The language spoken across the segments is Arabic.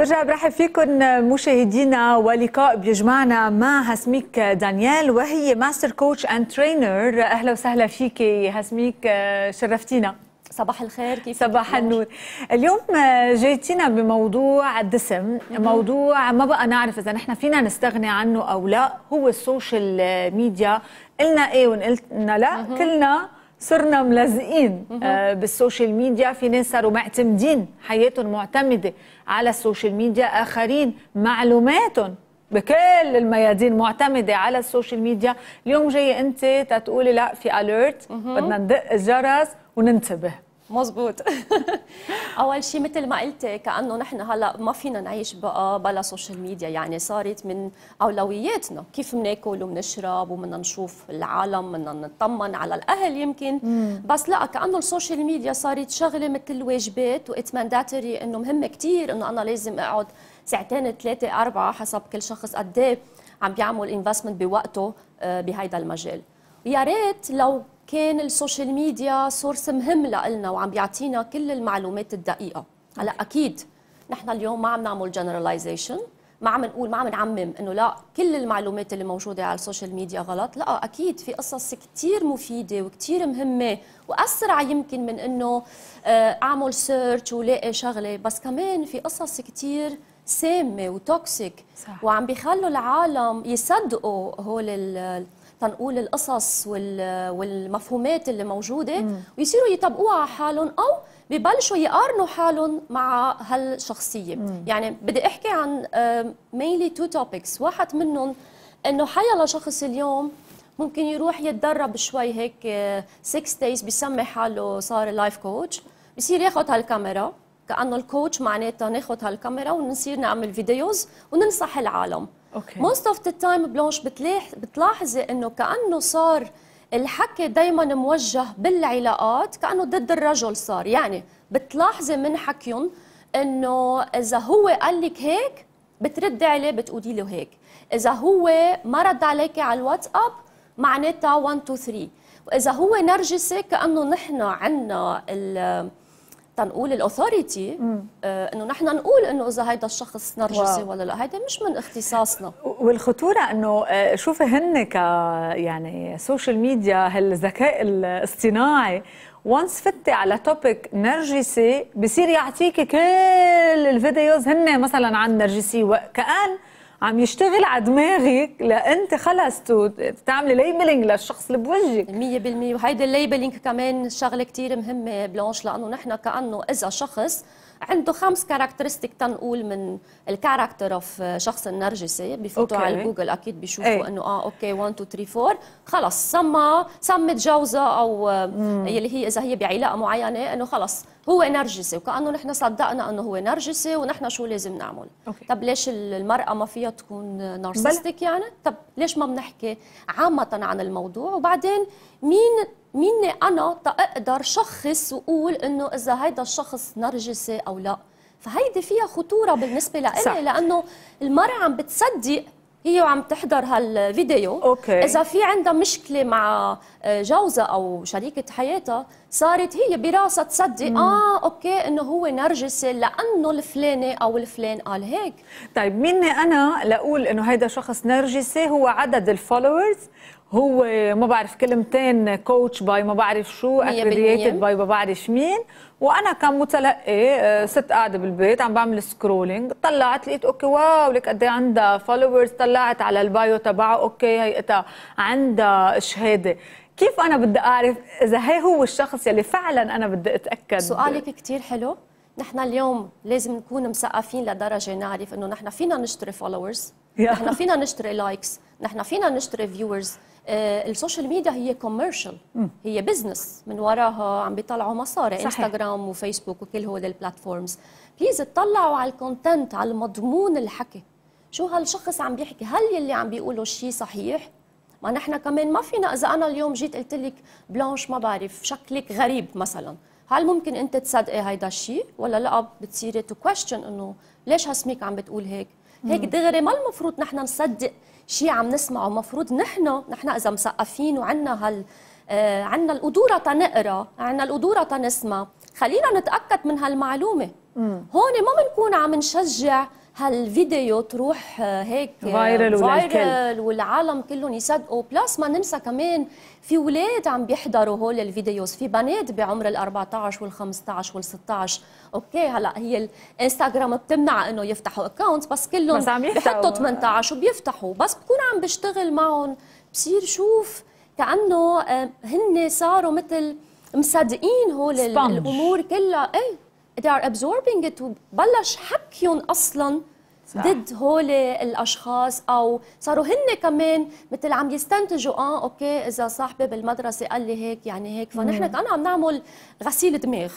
برجع برحب فيكم مشاهدينا ولقاء بيجمعنا مع هاسميك دانيال وهي ماستر كوتش اند ترينر اهلا وسهلا فيك هاسميك شرفتينا صباح الخير كيف صباح النور اليوم آه، جايتينا بموضوع الدسم موضوع ما بقى نعرف اذا نحن فينا نستغني عنه او لا هو السوشيال ميديا قلنا ايه وقلنا لا كلنا صرنا ملزقين آه، بالسوشيال ميديا في ناس صاروا معتمدين حياتهم معتمدة على السوشيال ميديا آخرين معلوماتهم بكل الميادين معتمدة على السوشيال ميديا اليوم جاي أنت تتقولي لا في أليرت بدنا ندق الجرس وننتبه مزبوط اول شيء مثل ما قلت كانه نحن هلا ما فينا نعيش بقى آه، بلا سوشيال ميديا يعني صارت من اولوياتنا كيف بناكل وبنشرب وبدنا نشوف العالم بدنا نطمن على الاهل يمكن مم. بس لا كانه السوشيال ميديا صارت شغله مثل واجبات واتمانداتري انه مهمه كثير انه انا لازم اقعد ساعتين ثلاثه اربعه حسب كل شخص قد إيه عم بيعمل انفستمنت بوقته آه، بهيدا المجال يا ريت لو كان السوشيال ميديا سورس مهم لنا وعم بيعطينا كل المعلومات الدقيقه هلا اكيد نحن اليوم ما عم نعمل جنراليزيشن ما عم نقول ما عم نعمم انه لا كل المعلومات اللي موجوده على السوشيال ميديا غلط لا اكيد في قصص كثير مفيده وكثير مهمه واسرع يمكن من انه آه، اعمل سيرش ولاقي شغله بس كمان في قصص كثير سامه وتوكسيك صح. وعم بيخلوا العالم يصدقوا هول تنقول القصص والمفهومات اللي موجوده ويصيروا يطبقوها على حالهم او ببلشوا يقارنوا حالهم مع هالشخصيه مم. يعني بدي احكي عن مينلي تو توبكس واحد منهم انه حيا لشخص اليوم ممكن يروح يتدرب شوي هيك 6 دايز بيسمي حاله صار لايف كوتش بصير ياخذ هالكاميرا كانه الكوتش معناتها ناخذ هالكاميرا ونصير نعمل فيديوز وننصح العالم اوكي موست اوف ذا تايم بلونش بتلاحظي انه كانه صار الحكي دائما موجه بالعلاقات كانه ضد الرجل صار يعني بتلاحظي من حكيهم انه اذا هو قال لك هيك بتردي عليه بتقولي له هيك اذا هو ما رد عليكي على الواتساب معناتها 1 2 3 واذا هو نرجسي كانه نحن عندنا تنقول الاثوريتي آه انه نحن نقول انه اذا هيدا الشخص نرجسي ولا لا هيدا مش من اختصاصنا والخطوره انه آه، شوفي هن ك يعني سوشيال ميديا هالذكاء الاصطناعي وانس فتي على توبيك نرجسي بصير يعطيك كل الفيديوز هن مثلا عن نرجسي وكأن عم يشتغل على دماغك لانت خلص تعملي ليبلينج للشخص اللي بوجهك 100% وهيدا الليبلينج كمان شغله كثير مهمه بلانش لانه نحن كانه اذا شخص عنده خمس كاركترستيك تنقول من الكاركتر اوف شخص النرجسي بفوتوا على جوجل اكيد بيشوفوا إيه. انه اه اوكي 1 2 3 4 خلص سما سمت جوزها او مم. يلي هي اذا هي بعلاقه معينه انه خلص هو نرجسي وكانه نحن صدقنا انه هو نرجسي ونحن شو لازم نعمل أوكي. طب ليش المراه ما فيها تكون نارسستيك يعني طب ليش ما بنحكي عامه عن الموضوع وبعدين مين مين انا تقدر شخص واقول انه اذا هيدا الشخص نرجسي او لا فهيدي فيها خطوره بالنسبه لإلي لانه المراه عم بتصدق هي وعم تحضر هالفيديو أوكي. اذا في عندها مشكله مع آه، جوزها او شريكه حياتها صارت هي براسها تصدق اه اوكي انه هو نرجسي لانه الفلانه او الفلان قال هيك طيب مني انا لاقول انه هيدا شخص نرجسي هو عدد الفولورز هو ما بعرف كلمتين كوتش باي ما بعرف شو اكريديتد باي ما بعرف مين وانا كمتلقي آه، ست قاعده بالبيت عم بعمل سكرولينج طلعت لقيت اوكي واو لك قد ايه عندها فولورز طلعت على البايو تبعه اوكي هيئتها عندها شهاده كيف انا بدي اعرف اذا هي هو الشخص يلي فعلا انا بدي اتاكد سؤالك كثير حلو نحن اليوم لازم نكون مثقفين لدرجه نعرف انه نحن فينا نشتري فولورز نحن فينا نشتري لايكس نحن فينا نشتري فيورز آه، السوشيال ميديا هي كوميرشال هي بزنس من وراها عم بيطلعوا مصاري صحيح. انستغرام وفيسبوك وكل هول البلاتفورمز بليز اطلعوا على الكونتنت على المضمون الحكي شو هالشخص عم بيحكي هل يلي عم بيقوله شيء صحيح ما نحن كمان ما فينا اذا انا اليوم جيت قلت لك بلانش ما بعرف شكلك غريب مثلا هل ممكن انت تصدقي إيه هيدا الشيء ولا لا بتصيري تو كويشن انه ليش هالسميك عم بتقول هيك هيك دغري ما المفروض نحن نصدق شيء عم نسمعه مفروض نحن نحن اذا مثقفين وعندنا هال آه عندنا القدره تنقرا عندنا القدره تنسمع خلينا نتاكد من هالمعلومه مم. هون ما بنكون عم نشجع هالفيديو تروح آه، هيك آه، فايرل, فايرل والعالم كلهم يصدقوا بلس ما ننسى كمان في اولاد عم بيحضروا هول الفيديوز في بنات بعمر ال 14 وال 15 وال 16 اوكي هلا هي الانستغرام بتمنع انه يفتحوا اكونت بس كلهم بحطوا 18 وبيفتحوا بس بكون عم بشتغل معهم بصير شوف كانه آه، هن صاروا مثل مصدقين هول الامور كلها اي they are absorbing it وبلش حكيهم اصلا صح. ضد هول الاشخاص او صاروا هن كمان مثل عم يستنتجوا اه اوكي اذا صاحبي بالمدرسه قال لي هيك يعني هيك فنحن كان عم نعمل غسيل دماغ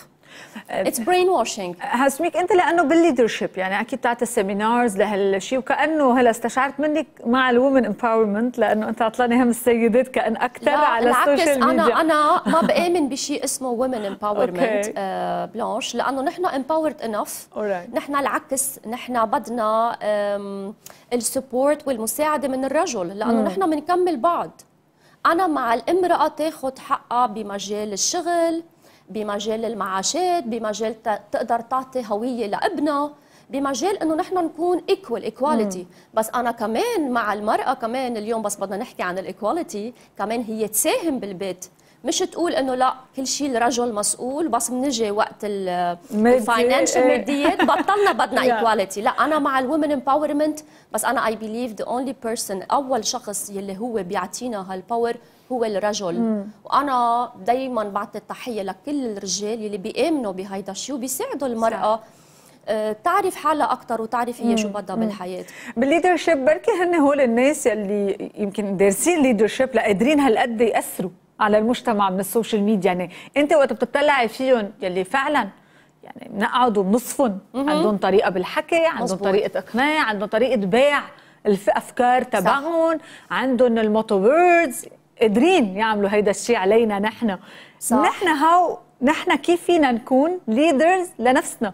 اتس برين واشنج هسميك انت لانه بالليدرشيب يعني اكيد تعطي سيمينارز لهالشيء وكانه هلا استشعرت منك مع الومن امباورمنت لانه انت عطلاني هم السيدات كان اكثر على السوشيال ميديا انا انا ما بامن بشيء اسمه ومن امباورمنت آه، بلانش لانه نحن امباورد انف نحن العكس نحن بدنا السبورت والمساعده من الرجل لانه hmm. نحن بنكمل بعض انا مع الامراه تاخذ حقها بمجال الشغل بمجال المعاشات بمجال تقدر تعطي هويه لابنها بمجال انه نحن نكون ايكوال ايكواليتي بس انا كمان مع المراه كمان اليوم بس بدنا نحكي عن الايكواليتي كمان هي تساهم بالبيت مش تقول انه لا كل شيء الرجل مسؤول بس بنجي وقت الفاينانشال إيه. ماديات بطلنا بدنا ايكواليتي لا انا مع الومن امباورمنت بس انا اي بليف ذا اونلي بيرسون اول شخص يلي هو بيعطينا هالباور هو الرجل مم. وانا دائما بعطي التحيه لكل الرجال يلي بيامنوا بهيدا الشيء وبيساعدوا المراه صح. آه، تعرف حالها اكثر وتعرف هي شو بدها بالحياه بالليدرشيب بركي هن هول الناس يلي يمكن دارسين ليدرشيب لقادرين هالقد ياثروا على المجتمع من السوشيال ميديا يعني انت وقت بتطلعي فيهم يلي فعلا يعني بنقعد وبنصفن عندهم طريقه بالحكي عندهم مزبوط. طريقه اقناع عندهم طريقه بيع الافكار تبعهم عندهم الموتو ووردز قادرين يعملوا هيدا الشيء علينا نحن صح. نحن هاو نحن كيف فينا نكون ليدرز لنفسنا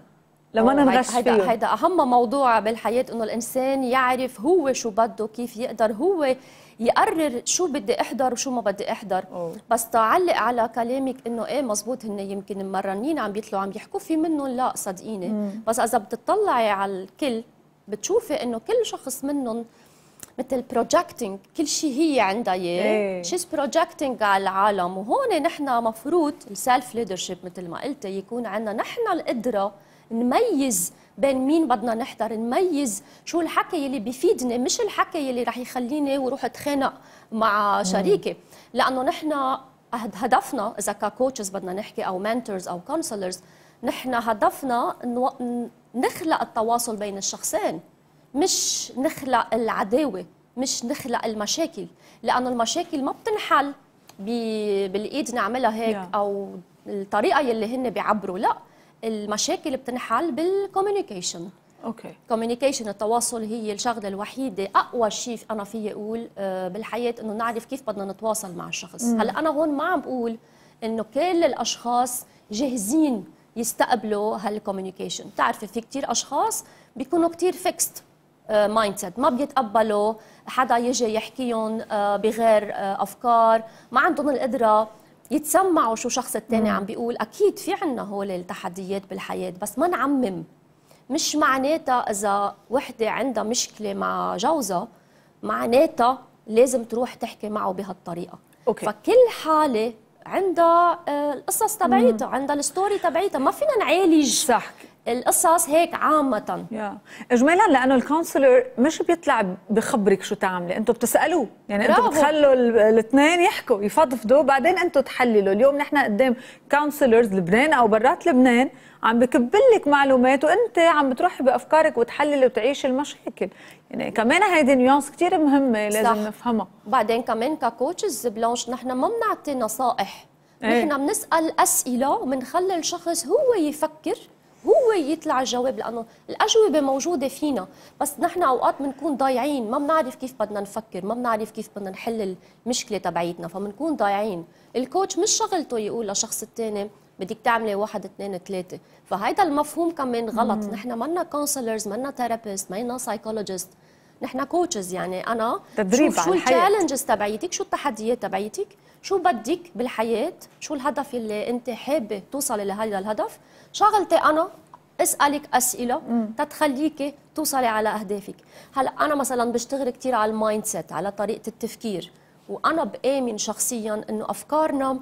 لما ننغش هيدا فيه هيدا اهم موضوع بالحياه انه الانسان يعرف هو شو بده كيف يقدر هو يقرر شو بدي احضر وشو ما بدي احضر أوه. بس تعلق على كلامك انه ايه مزبوط هن يمكن مرنين عم بيطلعوا عم يحكوا في منهم لا صدقيني مم. بس اذا بتطلعي على الكل بتشوفي انه كل شخص منهم مثل بروجكتنج كل شيء هي عندها اياه شيز إيه. بروجكتنج على العالم وهون نحن مفروض السيلف ليدرشيب مثل ما قلت يكون عندنا نحن القدره نميز بين مين بدنا نحضر نميز شو الحكي اللي بيفيدني مش الحكي اللي رح يخليني وروح اتخانق مع شريكي لانه نحن هدفنا اذا ككوتشز بدنا نحكي او منتورز او كونسلرز نحن هدفنا نخلق التواصل بين الشخصين مش نخلق العداوه مش نخلق المشاكل لانه المشاكل ما بتنحل بالايد نعملها هيك yeah. او الطريقه يلي هن بيعبروا لا المشاكل بتنحل بالكوميونيكيشن اوكي كوميونيكيشن التواصل هي الشغله الوحيده اقوى شيء انا فيي اقول آه، بالحياه انه نعرف كيف بدنا نتواصل مع الشخص mm. هلا انا هون ما عم بقول انه كل الاشخاص جاهزين يستقبلوا هالكوميونيكيشن بتعرفي في كثير اشخاص بيكونوا كثير فيكست مايند آه، ما بيتقبلوا حدا يجي يحكيهم آه، بغير آه، افكار ما عندهم القدره يتسمعوا شو شخص الثاني عم بيقول اكيد في عنا هول التحديات بالحياه بس ما نعمم مش معناتها اذا وحده عندها مشكله مع جوزها معناتها لازم تروح تحكي معه بهالطريقه أوكي. فكل حاله عندها القصص تبعيتها عندها الستوري تبعيتها ما فينا نعالج صح القصص هيك عامه yeah. اجمالا لانه الكونسلر مش بيطلع بخبرك شو تعملي انتم بتسالوه يعني انتم بتخلوا الاثنين يحكوا يفضفضوا بعدين انتم تحللوا اليوم نحن قدام كونسلرز لبنان او برات لبنان عم بكب لك معلومات وانت عم بتروحي بافكارك وتحللي وتعيشي المشاكل يعني كمان هيدي نيونس كثير مهمه لازم صح. نفهمها بعدين كمان ككوتشز بلانش نحن ما بنعطي نصائح إيه. نحن بنسال اسئله وبنخلي الشخص هو يفكر هو يطلع الجواب لانه الاجوبه موجوده فينا بس نحن اوقات بنكون ضايعين ما بنعرف كيف بدنا نفكر ما بنعرف كيف بدنا نحل المشكله تبعيتنا فبنكون ضايعين الكوتش مش شغلته يقول لشخص الثاني بدك تعملي واحد اثنين ثلاثة فهيدا المفهوم كمان غلط مم. نحن منا كونسلرز منا ثيرابيست منا سايكولوجيست نحن كوتشز يعني انا تدريب شو, شو التشالنجز تبعيتك شو التحديات تبعيتك شو بدك بالحياه شو الهدف اللي انت حابه توصلي لهذا الهدف شغلتي انا اسالك اسئله تتخليكي توصلي على اهدافك هلا انا مثلا بشتغل كثير على المايند سيت على طريقه التفكير وانا بامن شخصيا انه افكارنا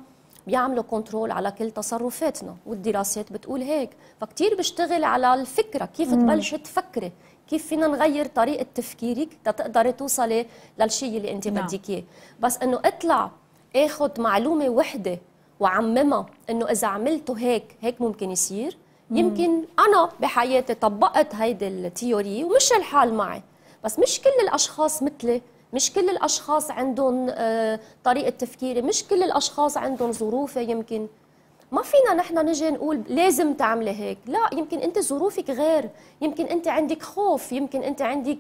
بيعملوا كنترول على كل تصرفاتنا والدراسات بتقول هيك فكتير بشتغل على الفكرة كيف تبلشي تفكري كيف فينا نغير طريقة تفكيرك لتقدري توصلي للشيء اللي انت نعم. بدك اياه بس انه اطلع اخذ معلومه وحده وعممها انه اذا عملته هيك هيك ممكن يصير يمكن انا بحياتي طبقت هيدي التيوري ومش الحال معي بس مش كل الاشخاص مثلي مش كل الاشخاص عندهم آه، طريقه تفكيري مش كل الاشخاص عندهم ظروفه يمكن ما فينا نحن نجي نقول لازم تعملي هيك لا يمكن انت ظروفك غير يمكن انت عندك خوف يمكن انت عندك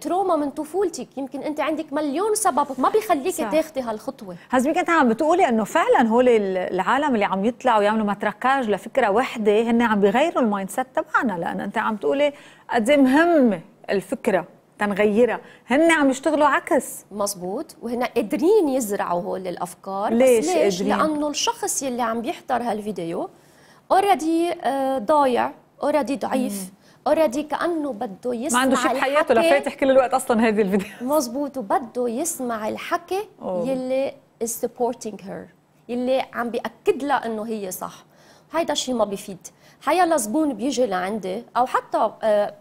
تروما من طفولتك يمكن انت عندك مليون سبب ما بيخليك تاخذي هالخطوه هزمي انت عم بتقولي انه فعلا هول العالم اللي عم يطلعوا ويعملوا متركاج لفكره وحده هن عم بيغيروا المايند سيت تبعنا لان انت عم تقولي قد إيه مهمه الفكره تنغيرها هن عم يشتغلوا عكس مزبوط وهن قادرين يزرعوا هول الافكار ليش, بس ليش؟ قادرين؟ لانه الشخص يلي عم بيحضر هالفيديو اوريدي آه، ضايع اوريدي ضعيف اوريدي كانه بده يسمع ما عنده شيء بحياته لفاتح كل الوقت اصلا هذه الفيديو مزبوط وبده يسمع الحكي أوه. يلي سبورتينج هير يلي عم بياكد لها انه هي صح هيدا الشيء ما بيفيد حيا زبون بيجي لعندي او حتى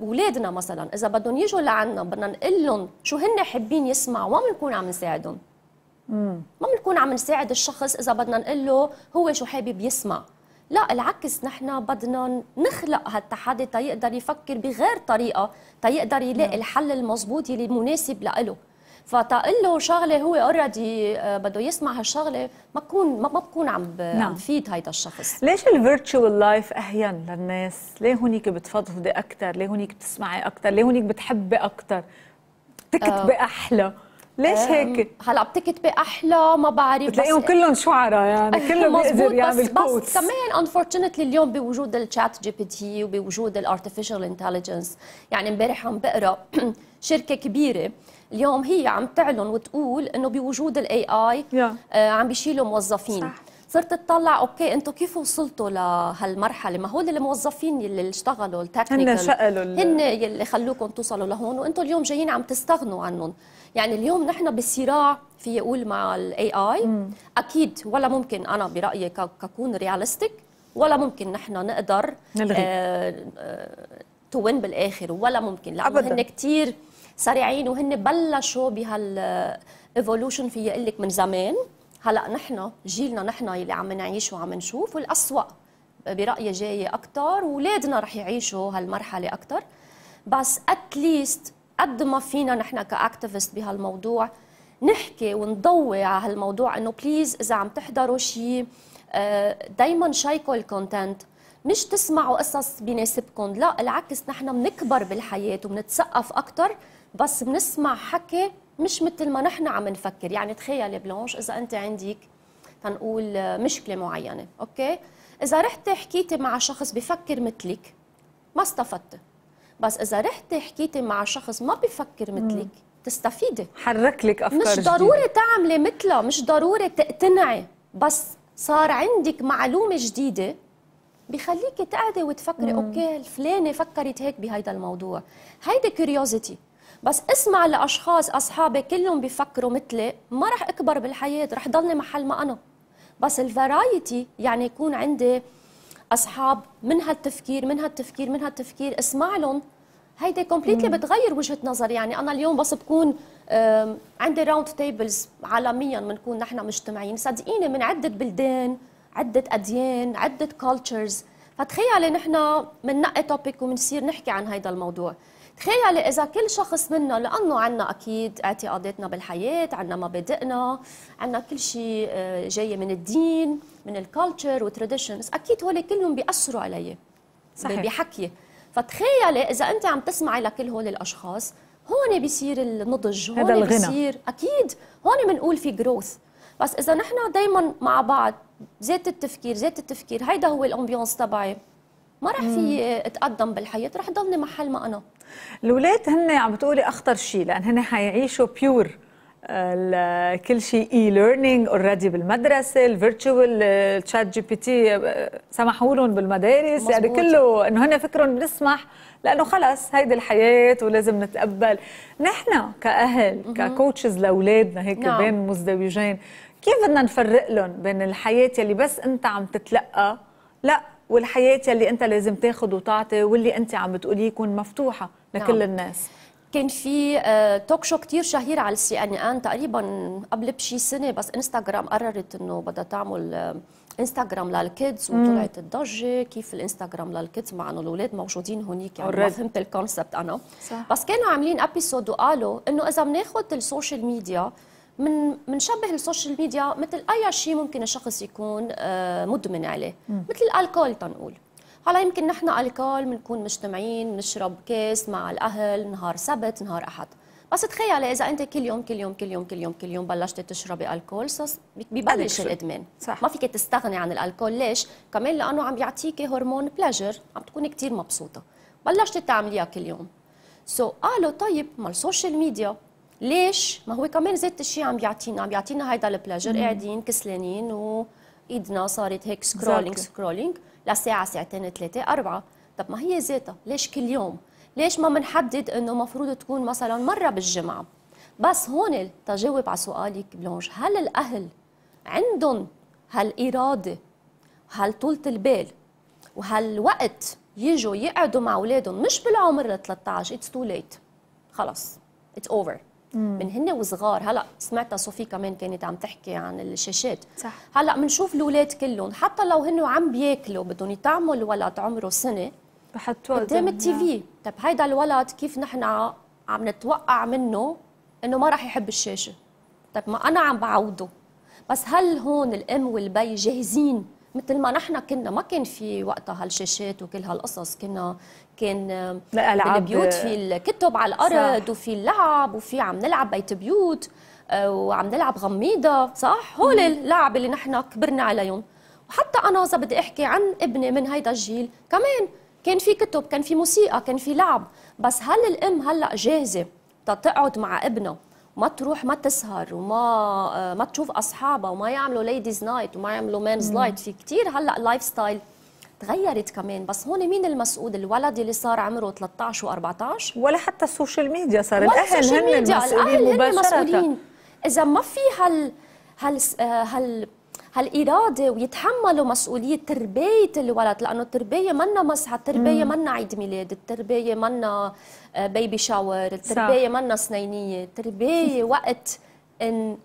اولادنا آه، مثلا اذا بدهم يجوا لعندنا بدنا نقول لهم شو هن حابين يسمعوا ما بنكون عم نساعدهم ما بنكون عم نساعد الشخص اذا بدنا نقول له هو شو حابب يسمع لا العكس نحن بدنا نخلق هالتحدي تيقدر يفكر بغير طريقه تيقدر يلاقي الحل المضبوط اللي مناسب لإله فتقول له شغله هو اوريدي آه، بده يسمع هالشغله ما بكون ما بكون عم نعم. بفيد هيدا الشخص ليش الفيرتشوال لايف اهين للناس ليه هونيك بتفضفضي اكثر ليه هونيك بتسمعي اكثر ليه هونيك بتحبي اكثر تكتبي آه. احلى ليش آه، هيك؟ هلا بتكتبي احلى ما بعرف بتلاقيهم كلهم شعراء يعني كلهم بيقدر يعمل بس بس كمان انفورشنتلي اليوم بوجود الشات جي بي تي وبوجود الارتفيشال انتليجنس يعني امبارح عم بقرا شركه كبيره اليوم هي عم تعلن وتقول انه بوجود الاي اي آه، عم بيشيلوا موظفين صح. صرت اطلع اوكي انتم كيف وصلتوا لهالمرحله ما هو الموظفين اللي اشتغلوا التكنيكال هن هن اللي خلوكم توصلوا لهون وانتم اليوم جايين عم تستغنوا عنهم يعني اليوم نحن بصراع في اقول مع الاي اي اكيد ولا ممكن انا برايي ككون رياليستيك ولا ممكن نحن نقدر نلغي آه آه بالاخر ولا ممكن لانه هن كثير سريعين وهن بلشوا بهالايفولوشن في يقول لك من زمان هلا نحن جيلنا نحن اللي عم نعيش وعم نشوف والاسوأ برايي جايه اكثر واولادنا رح يعيشوا هالمرحله اكثر بس اتليست قد ما فينا نحن كاكتيفست بهالموضوع نحكي ونضوي على هالموضوع انه بليز اذا عم تحضروا شيء آه، دائما شيكوا الكونتنت مش تسمعوا قصص بناسبكم لا العكس نحن بنكبر بالحياه وبنتثقف اكثر بس بنسمع حكي مش مثل ما نحن عم نفكر يعني تخيلي بلونش اذا انت عندك تنقول مشكله معينه اوكي اذا رحت حكيتي مع شخص بفكر مثلك ما استفدت بس اذا رحت حكيتي مع شخص ما بفكر مثلك تستفيدي حرك لك افكار مش جديدة. ضروري تعملي مثله مش ضروري تقتنعي بس صار عندك معلومه جديده بخليكي تقعدي وتفكري مم. اوكي الفلانه فكرت هيك بهيدا الموضوع هيدي كيوريوزيتي بس اسمع لاشخاص اصحابي كلهم بيفكروا مثلي ما رح اكبر بالحياه رح ضلني محل ما انا بس الفرايتي يعني يكون عندي اصحاب من هالتفكير من هالتفكير من هالتفكير اسمع لهم هيدي كومبليتلي بتغير وجهه نظري يعني انا اليوم بس بكون عندي راوند تيبلز عالميا بنكون نحن مجتمعين صدقيني من عده بلدان عده اديان عده كالتشرز فتخيلي نحن بننقي توبيك وبنصير نحكي عن هيدا الموضوع تخيل إذا كل شخص منا لأنه عنا أكيد اعتقاداتنا بالحياة عنا مبادئنا عنا كل شيء آه، جاي من الدين من الكالتشر وتراديشنز أكيد هول كلهم بيأثروا علي صحيح بحكيي فتخيلي إذا أنت عم تسمعي لكل هول الأشخاص هون بيصير النضج هون هذا الغنى. بيصير أكيد هون بنقول في جروث بس إذا نحن دايما مع بعض ذات التفكير ذات التفكير هيدا هو الأمبيونس تبعي ما رح في آه، اتقدم بالحياه رح ضلني محل ما انا الاولاد هن عم بتقولي اخطر شيء لان هن حيعيشوا بيور كل شيء اي ليرنينج اوريدي بالمدرسه الفيرتشوال تشات جي بي تي سمحوا لهم بالمدارس مزبوط. يعني كله انه هن فكرهم بنسمح لانه خلص هيدي الحياه ولازم نتقبل نحن كاهل ككوتشز لاولادنا هيك نعم. بين مزدوجين كيف بدنا نفرق لهم بين الحياه يلي بس انت عم تتلقى لا والحياه يلي انت لازم تاخذ وتعطي واللي انت عم بتقولي يكون مفتوحه لكل نعم. الناس كان في توك شو كثير شهير على السي ان ان تقريبا قبل بشي سنه بس انستغرام قررت انه بدها تعمل انستغرام آه، للكيدز وطلعت الضجه كيف الانستغرام للكيدز مع انه الاولاد موجودين هونيك يعني ما فهمت الكونسبت انا صح. بس كانوا عاملين ابيسود وقالوا انه اذا بناخذ السوشيال ميديا من منشبه السوشيال ميديا مثل اي شيء ممكن الشخص يكون آه، مدمن عليه مثل الكول تنقول هلا يمكن نحن الكول بنكون مجتمعين بنشرب كاس مع الاهل نهار سبت نهار احد بس تخيلي اذا انت كل يوم كل يوم كل يوم كل يوم كل يوم بلشتي تشربي الكول صص ببلش الادمان صح. ما فيك تستغني عن الالكول ليش كمان لانه عم يعطيكي هرمون بلاجر عم تكوني كثير مبسوطه بلشتي تعمليها كل يوم سو so, قالوا طيب ما السوشيال ميديا ليش ما هو كمان ذات الشيء عم يعطينا عم يعطينا هيدا البلاجر قاعدين كسلانين وايدنا صارت هيك سكرولينج سكرولينج لساعه ساعتين ثلاثه اربعه طب ما هي ذاتها ليش كل يوم ليش ما بنحدد انه مفروض تكون مثلا مره بالجمعه بس هون تجاوب على سؤالك بلونج هل الاهل عندهم هالاراده هل طولة البال وهالوقت يجوا يقعدوا مع اولادهم مش بالعمر ل 13 اتس تو ليت خلص اتس اوفر من هن وصغار هلا سمعتها صوفي كمان كانت عم تحكي عن الشاشات صح. هلا بنشوف الاولاد كلهم حتى لو هن عم بياكلوا بدهم يطعموا الولد عمره سنه بحطوه قدام التي في طب هيدا الولد كيف نحن عم نتوقع منه انه ما راح يحب الشاشه طب ما انا عم بعوضه بس هل هون الام والبي جاهزين مثل ما نحن كنا ما كان في وقتها هالشاشات وكل هالقصص كنا كان بالبيوت في الكتب على الارض صح. وفي اللعب وفي عم نلعب بيت بيوت آه، وعم نلعب غميضه صح هول اللعب اللي نحن كبرنا عليهم وحتى انا اذا بدي احكي عن ابني من هيدا الجيل كمان كان في كتب كان في موسيقى كان في لعب بس هل الام هلا جاهزه تقعد مع ابنها ما تروح ما تسهر وما آه، ما تشوف اصحابها وما يعملوا ليديز نايت وما يعملوا مانز نايت في كثير هلا اللايف ستايل تغيرت كمان بس هون مين المسؤول الولد اللي صار عمره 13 و14 ولا حتى السوشيال ميديا صار الاهل هن المسؤولين الاهل هن المسؤولين. اذا ما في هال هال آه، هال هالاراده ويتحملوا مسؤوليه تربيه الولد لانه التربيه منا مسحه التربيه منا عيد ميلاد التربيه منا بيبي آه، شاور التربيه منا سنينيه التربيه وقت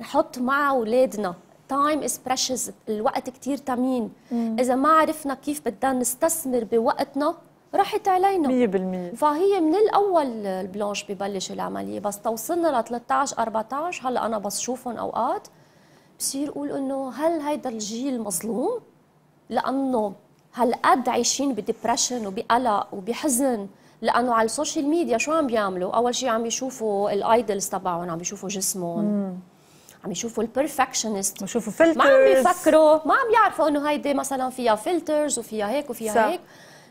نحط مع اولادنا تايم از بريشز الوقت كثير ثمين اذا ما عرفنا كيف بدنا نستثمر بوقتنا راحت علينا 100% فهي من الاول البلانش ببلش العمليه بس توصلنا ل 13 14 هلا انا بس شوفهم اوقات بصير اقول انه هل هيدا الجيل مظلوم؟ لانه هالقد عايشين بدبرشن وبقلق وبحزن لانه على السوشيال ميديا شو عم بيعملوا؟ اول شيء عم يشوفوا الايدلز تبعهم، عم يشوفوا جسمهم عم يشوفوا البرفكشنست عم يشوفوا فلترز ما عم يفكروا ما عم يعرفوا انه هيدي مثلا فيها فلترز وفيها هيك وفيها صح. هيك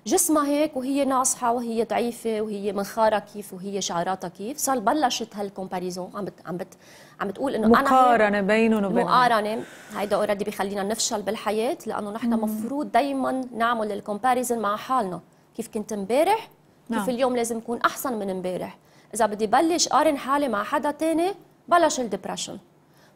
جسمها هيك وهي ناصحه وهي ضعيفه وهي منخارها كيف وهي شعراتها كيف صار بلشت هالكومباريزون عم بت عم بت عم بتقول انه انا مقارنه بينهم وبين مقارنه هيدا اوريدي بخلينا نفشل بالحياه لانه نحن مفروض دائما نعمل الكومباريزون مع حالنا كيف كنت امبارح كيف نعم. اليوم لازم اكون احسن من امبارح اذا بدي بلش قارن حالي مع حدا تاني بلش الدبرشن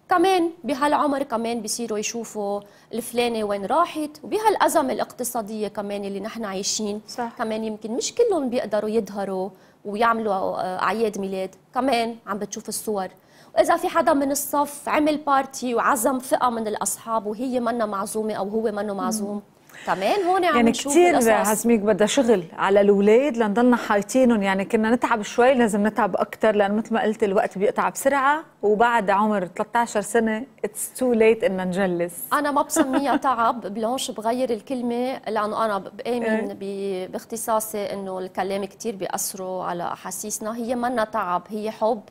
كمان بهالعمر كمان بصيروا يشوفوا الفلانه وين راحت وبهالازمه الاقتصاديه كمان اللي نحن عايشين صح. كمان يمكن مش كلهم بيقدروا يظهروا ويعملوا آه، اعياد ميلاد كمان عم بتشوف الصور واذا في حدا من الصف عمل بارتي وعزم فئه من الاصحاب وهي منا معزومه او هو منه معزوم كمان هون عم يعني كثير عزميك بدها شغل على الاولاد لنضلنا حايطينهم يعني كنا نتعب شوي لازم نتعب اكثر لان مثل ما قلت الوقت بيقطع بسرعه وبعد عمر 13 سنه اتس تو ليت ان نجلس انا ما بسميها تعب بلانش بغير الكلمه لانه انا بامن إيه. باختصاصي انه الكلام كثير بياثروا على احاسيسنا هي منا تعب هي حب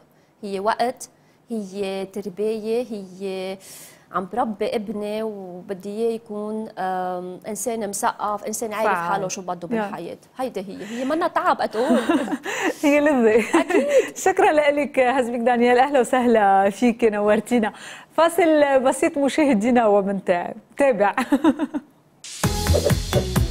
هي وقت هي تربيه هي عم بربي ابني وبدي اياه يكون انسان مثقف انسان عارف فعلا. حاله شو بده بالحياه هيدي هي هي منا تعب اتقول هي لذة اكيد شكرا لك هزمك دانيال اهلا وسهلا فيك نورتينا فاصل بسيط مشاهدينا ومنتابع تابع